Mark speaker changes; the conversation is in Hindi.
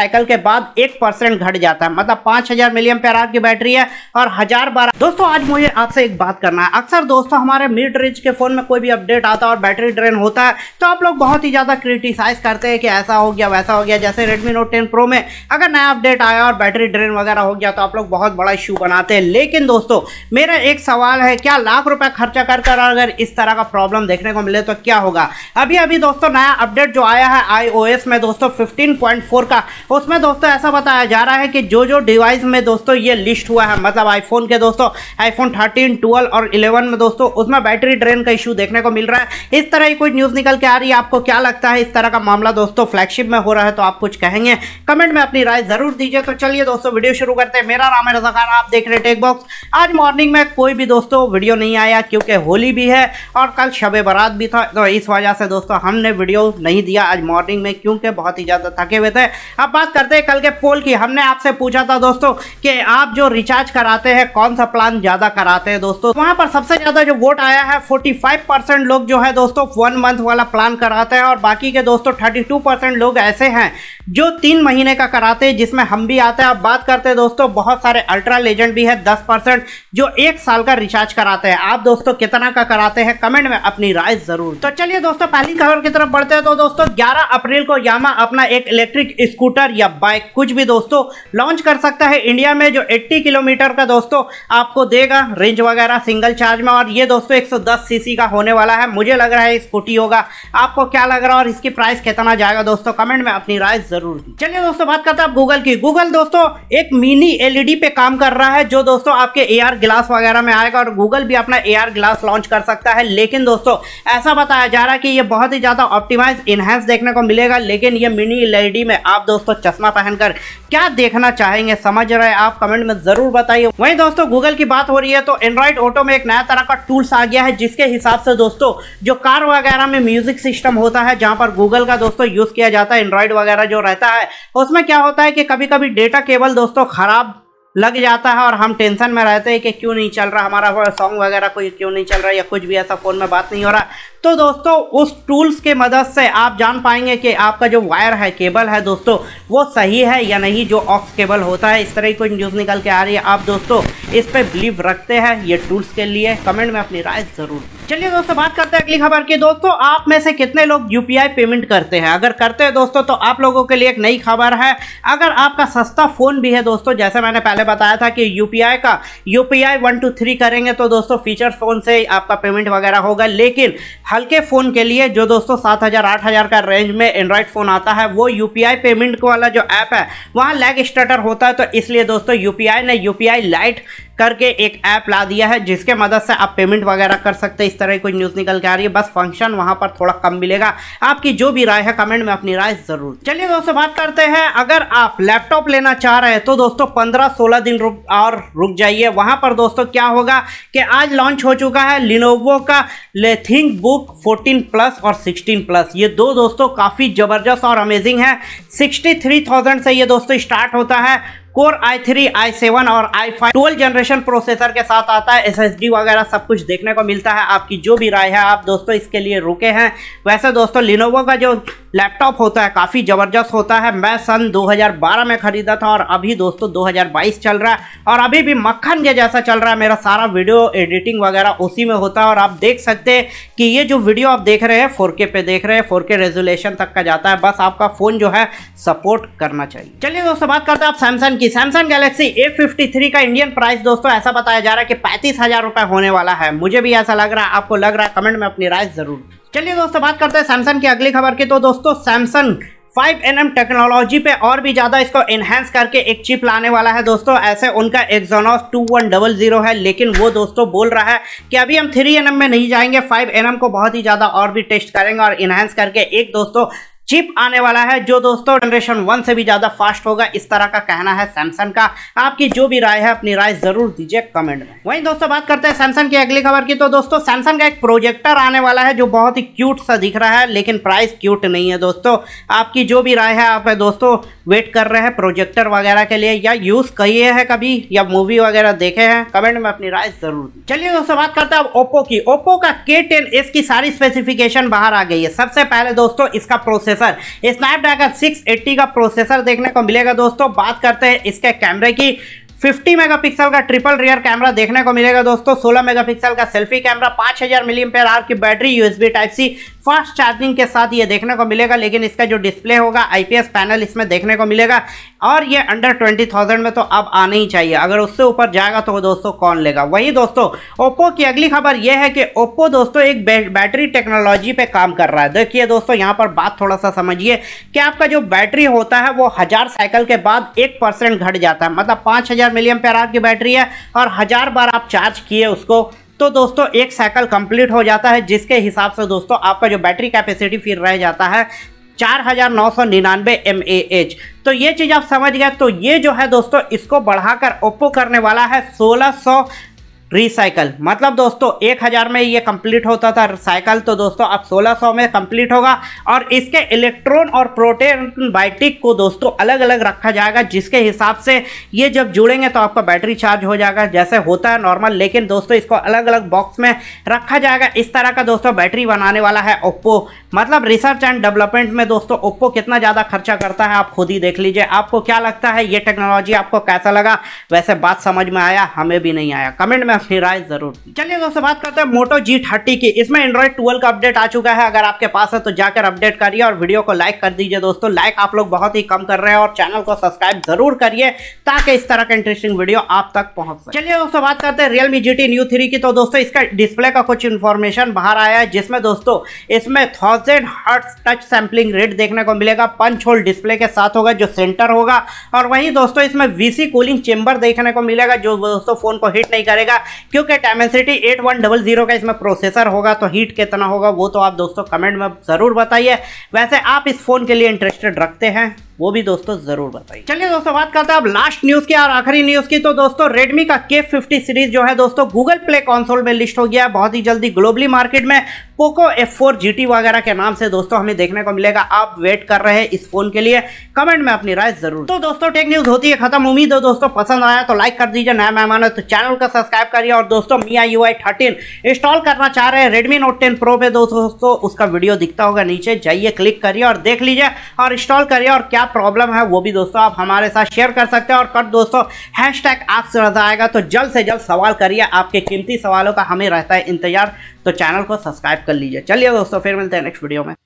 Speaker 1: साइकिल के बाद एक परसेंट घट जाता है मतलब पाँच हज़ार मिलियम पैरार की बैटरी है और हज़ार बारह दोस्तों आज मुझे आपसे एक बात करना है अक्सर दोस्तों हमारे मिड रेंज के फ़ोन में कोई भी अपडेट आता है और बैटरी ड्रेन होता है तो आप लोग बहुत ही ज़्यादा क्रिटिसाइज़ करते हैं कि ऐसा हो गया वैसा हो गया जैसे रेडमी नोट टेन प्रो में अगर नया अपडेट आया और बैटरी ड्रेन वगैरह हो गया तो आप लोग बहुत बड़ा इशू बनाते हैं लेकिन दोस्तों मेरा एक सवाल है क्या लाख रुपया खर्चा कर कर अगर इस तरह का प्रॉब्लम देखने को मिले तो क्या होगा अभी अभी दोस्तों नया अपडेट जो आया है आई में दोस्तों फिफ्टीन का उसमें दोस्तों ऐसा बताया जा रहा है कि जो जो डिवाइस में दोस्तों ये लिस्ट हुआ है मतलब आईफोन के दोस्तों आईफोन थर्टीन ट्वेल्व और इलेवन में दोस्तों उसमें बैटरी ड्रेन का इशू देखने को मिल रहा है इस तरह की कोई न्यूज़ निकल के आ रही है आपको क्या लगता है इस तरह का मामला दोस्तों फ्लैगशिप में हो रहा है तो आप कुछ कहेंगे कमेंट में अपनी राय जरूर दीजिए तो चलिए दोस्तों वीडियो शुरू करते हैं मेरा नाम है रजा आप देख रहे टेक बॉक्स आज मॉर्निंग में कोई भी दोस्तों वीडियो नहीं आया क्योंकि होली भी है और कल शब बारात भी था तो इस वजह से दोस्तों हमने वीडियो नहीं दिया आज मॉर्निंग में क्योंकि बहुत ही ज़्यादा थके हुए थे अब बात करते हैं कल के पोल की हमने आपसे पूछा था दोस्तों कि आप जो रिचार्ज कराते हैं कौन सा प्लान ज़्यादा कराते हैं दोस्तों वहां पर सबसे ज़्यादा जो वोट आया है 45 परसेंट लोग जो है दोस्तों वन मंथ वाला प्लान कराते हैं और बाकी के दोस्तों 32 परसेंट लोग ऐसे हैं जो तीन महीने का कराते हैं जिसमें हम भी आते हैं अब बात करते हैं दोस्तों बहुत सारे अल्ट्रा लेजेंड भी है दस जो एक साल का रिचार्ज कराते हैं आप दोस्तों कितना का कराते हैं कमेंट में अपनी राय जरूर तो चलिए दोस्तों पहली खबर की तरफ बढ़ते हैं तो दोस्तों ग्यारह अप्रैल को यामा अपना एक इलेक्ट्रिक स्कूटर स्कूटर या बाइक कुछ भी दोस्तों लॉन्च कर सकता है इंडिया में जो 80 किलोमीटर का दोस्तों आपको देगा रेंज वगैरह सिंगल चार्ज में और ये दोस्तों 110 सीसी का होने वाला है मुझे लग रहा है स्कूटी होगा आपको क्या लग रहा है और इसकी प्राइस कितना जाएगा दोस्तों कमेंट में अपनी राय जरूर दी चलिए दोस्तों बात करते हैं आप गूगल की गूगल दोस्तों एक मिनी एलईडी पे काम कर रहा है जो दोस्तों आपके ए ग्लास वगैरह में आएगा और गूगल भी अपना ए ग्लास लॉन्च कर सकता है लेकिन दोस्तों ऐसा बताया जा रहा है कि ये बहुत ही ज़्यादा ऑप्टिमाइज इनहेंस देखने को मिलेगा लेकिन ये मिनी एलईडी में आप दोस्तों दोस्तों चश्मा पहनकर क्या देखना चाहेंगे समझ रहे हैं आप कमेंट में जरूर बताइए वहीं दोस्तों गूगल की बात हो रही है तो एंड्रॉइड ऑटो में एक नया तरह का टूल्स आ गया है जिसके हिसाब से दोस्तों जो कार वगैरह में म्यूजिक सिस्टम होता है जहां पर गूगल का दोस्तों यूज किया जाता है एंड्रॉइड वगैरह जो रहता है उसमें क्या होता है कि कभी कभी डेटा केबल दोस्तों खराब लग जाता है और हम टेंशन में रहते हैं कि क्यों नहीं चल रहा हमारा सॉन्ग वगैरह कोई क्यों नहीं चल रहा या कुछ भी ऐसा फ़ोन में बात नहीं हो रहा तो दोस्तों उस टूल्स के मदद से आप जान पाएंगे कि आपका जो वायर है केबल है दोस्तों वो सही है या नहीं जो ऑक्स केबल होता है इस तरह की कोई न्यूज़ निकल के आ रही है आप दोस्तों इस पर बिलीव रखते हैं ये टूल्स के लिए कमेंट में अपनी राय ज़रूर चलिए दोस्तों बात करते हैं अगली खबर की दोस्तों आप में से कितने लोग यू पेमेंट करते हैं अगर करते हैं दोस्तों तो आप लोगों के लिए एक नई खबर है अगर आपका सस्ता फ़ोन भी है दोस्तों जैसे मैंने पहले बताया था कि यू का U P one two three करेंगे तो दोस्तों फीचर फ़ोन से आपका पेमेंट वगैरह होगा लेकिन हल्के फ़ोन के लिए जो दोस्तों सात हज़ार आठ हज़ार का रेंज में एंड्रॉयड फ़ोन आता है वो यू पेमेंट वाला जो ऐप है वहाँ लैग स्टार्टर होता है तो इसलिए दोस्तों यू ने यू पी लाइट करके एक ऐप ला दिया है जिसके मदद से आप पेमेंट वगैरह कर सकते हैं इस तरह की कोई न्यूज़ निकल के आ रही है बस फंक्शन वहाँ पर थोड़ा कम मिलेगा आपकी जो भी राय है कमेंट में अपनी राय ज़रूर चलिए दोस्तों बात करते हैं अगर आप लैपटॉप लेना चाह रहे हैं तो दोस्तों पंद्रह सोलह दिन रुक और रुक जाइए वहाँ पर दोस्तों क्या होगा कि आज लॉन्च हो चुका है लिनोवो का लेथिंग बुक फोर्टीन प्लस और सिक्सटीन प्लस ये दो दोस्तों काफ़ी ज़बरदस्त और अमेजिंग है सिक्सटी थ्री थाउजेंड से ये दोस्तों स्टार्ट होता है core I three I seven और I five twelve generation processor के साथ आता है एस एस डी वगैरह सब कुछ देखने को मिलता है आपकी जो भी राय है आप दोस्तों इसके लिए रुके हैं वैसे दोस्तों लिनोवो का जो लैपटॉप होता है काफ़ी ज़बरदस्त होता है मैं सन 2012 में ख़रीदा था और अभी दोस्तों 2022 चल रहा है और अभी भी मक्खन के जैसा चल रहा है मेरा सारा वीडियो एडिटिंग वगैरह उसी में होता है और आप देख सकते हैं कि ये जो वीडियो आप देख रहे हैं फोर पे देख रहे हैं फोर रेजोल्यूशन तक का जाता है बस आपका फ़ोन जो है सपोर्ट करना चाहिए चलिए दोस्तों बात करते हैं आप सैमसंग की सैमसंग गैलेक्सी ए का इंडियन प्राइस दोस्तों ऐसा बताया जा रहा है कि पैंतीस होने वाला है मुझे भी ऐसा लग रहा है आपको लग रहा है कमेंट में अपनी राय ज़रूर चलिए दोस्तों बात करते हैं सैमसंग की अगली खबर की तो दोस्तों सैमसंग 5nm एन टेक्नोलॉजी पे और भी ज़्यादा इसको इन्हेंस करके एक चिप लाने वाला है दोस्तों ऐसे उनका Exynos two one double zero है लेकिन वो दोस्तों बोल रहा है कि अभी हम 3nm एन में नहीं जाएंगे 5nm एन को बहुत ही ज़्यादा और भी टेस्ट करेंगे और इन्हेंस करके एक दोस्तों चिप आने वाला है जो दोस्तों जनरेशन वन से भी ज़्यादा फास्ट होगा इस तरह का कहना है सैमसंग का आपकी जो भी राय है अपनी राय ज़रूर दीजिए कमेंट में वहीं दोस्तों बात करते हैं सैमसंग की अगली खबर की तो दोस्तों सैमसंग का एक प्रोजेक्टर आने वाला है जो बहुत ही क्यूट सा दिख रहा है लेकिन प्राइस क्यूट नहीं है दोस्तों आपकी जो भी राय है आप दोस्तों वेट कर रहे हैं प्रोजेक्टर वगैरह के लिए या यूज़ कही है कभी या मूवी वगैरह देखे हैं कमेंट में अपनी राय ज़रूर चलिए दोस्तों बात करते हैं अब ओप्पो की ओप्पो का के टेन की सारी स्पेसिफिकेशन बाहर आ गई है सबसे पहले दोस्तों इसका प्रोसेस प्रोसेसर स्नैपड्रैगन 680 का प्रोसेसर देखने को मिलेगा दोस्तों बात करते हैं इसके कैमरे की 50 मेगापिक्सल का ट्रिपल रियर कैमरा देखने को मिलेगा दोस्तों 16 मेगापिक्सल का सेल्फी कैमरा 5000 हजार आर की battery USB type C fast charging के साथ ये देखने को मिलेगा लेकिन इसका जो डिस्प्ले होगा आईपीएस पैनल इसमें देखने को मिलेगा और ये अंडर ट्वेंटी थाउजेंड में तो अब आना ही चाहिए अगर उससे ऊपर जाएगा तो दोस्तों कौन लेगा वही दोस्तों ओप्पो की अगली खबर यह है कि ओप्पो दोस्तों एक बैटरी टेक्नोलॉजी पर काम कर रहा है देखिए दोस्तों यहाँ पर बात थोड़ा सा समझिए कि आपका जो बैटरी होता है वो हज़ार साइकिल के बाद एक परसेंट घट जाता है मतलब पाँच हज़ार मिलियम पैर की बैटरी है और हज़ार बार आप चार्ज किए उसको तो दोस्तों एक साइकिल कंप्लीट हो जाता है जिसके हिसाब से दोस्तों आपका जो बैटरी कैपेसिटी फिर रह जाता है चार हज़ार नौ सौ निन्यानवे एम ए एच तो ये चीज़ आप समझ गए तो ये जो है दोस्तों इसको बढ़ाकर ओप्पो करने वाला है सोलह सौ रिसाइकल मतलब दोस्तों एक हज़ार में ये कंप्लीट होता था साइकिल तो दोस्तों अब 1600 में कंप्लीट होगा और इसके इलेक्ट्रॉन और प्रोटीन बायोटिक को दोस्तों अलग अलग रखा जाएगा जिसके हिसाब से ये जब जुड़ेंगे तो आपका बैटरी चार्ज हो जाएगा जैसे होता है नॉर्मल लेकिन दोस्तों इसको अलग अलग बॉक्स में रखा जाएगा इस तरह का दोस्तों बैटरी बनाने वाला है ओप्पो मतलब रिसर्च एंड डेवलपमेंट में दोस्तों ओप्पो कितना ज़्यादा खर्चा करता है आप खुद ही देख लीजिए आपको क्या लगता है ये टेक्नोलॉजी आपको कैसा लगा वैसे बात समझ में आया हमें भी नहीं आया कमेंट में अपनी राय जरूर चलिए दोस्तों बात करते हैं मोटो जी थर्टी की इसमें एंड्रॉइड ट्वेल्व का अपडेट आ चुका है अगर आपके पास है तो जाकर अपडेट करिए और वीडियो को लाइक कर दीजिए दोस्तों लाइक आप लोग बहुत ही कम कर रहे हैं और चैनल को सब्सक्राइब जरूर करिए ताकि इस तरह का इंटरेस्टिंग वीडियो आप तक पहुंच सके चलिए दोस्तों बात करते हैं Realme G T Neo three की तो दोस्तों इसका डिस्प्ले का कुछ इन्फॉर्मेशन बाहर आया है जिसमें दोस्तों इसमें thousand hertz touch sampling rate देखने को मिलेगा पंच होल डिस्प्ले के साथ होगा जो सेंटर होगा और वहीं दोस्तों इसमें वीसी कूलिंग चेंबर देखने को मिलेगा जो दोस्तों फोन को हीट नहीं करेगा क्योंकि Dimensity eight one double zero का इसमें प्रोसेसर होगा तो हीट कितना होगा वो तो आप दोस्तों कमेंट में ज़रूर बताइए वैसे आप इस फ़ोन के लिए इंटरेस्टेड रखते हैं वो भी दोस्तों जरूर बताइए चलिए दोस्तों बात करते हैं अब लास्ट न्यूज की और आखिरी न्यूज की तो दोस्तों Redmi का K50 सीरीज जो है दोस्तों Google Play कॉन्सोल में लिस्ट हो गया है बहुत ही जल्दी ग्लोबली मार्केट में पोको एफ फोर वगैरह के नाम से दोस्तों हमें देखने को मिलेगा आप वेट कर रहे हैं इस फोन के लिए कमेंट में अपनी राय जरूर तो दोस्तों टेक न्यूज होती है खत्म उम्मीद हो दोस्तों पसंद आया तो लाइक कर दीजिए नया मेहमान है तो चैनल का सब्सक्राइब करिए और दोस्तों MIUI thirteen install करना चाह रहे हैं रेडमी नोट टेन प्रो पे दोस्तों उसका वीडियो दिखता होगा नीचे जाइए क्लिक करिए और देख लीजिए और इंस्टॉल करिए और क्या प्रॉब्लम है वो भी दोस्तों आप हमारे साथ शेयर कर सकते हैं और कर दोस्तों हैश टैग आपसे रजा आएगा तो जल्द से जल्द सवाल करिए आपके कीमती सवालों का हमें रहता है इंतजार तो चैनल को सब्सक्राइब कर लीजिए चलिए दोस्तों फिर मिलते हैं नेक्स्ट वीडियो में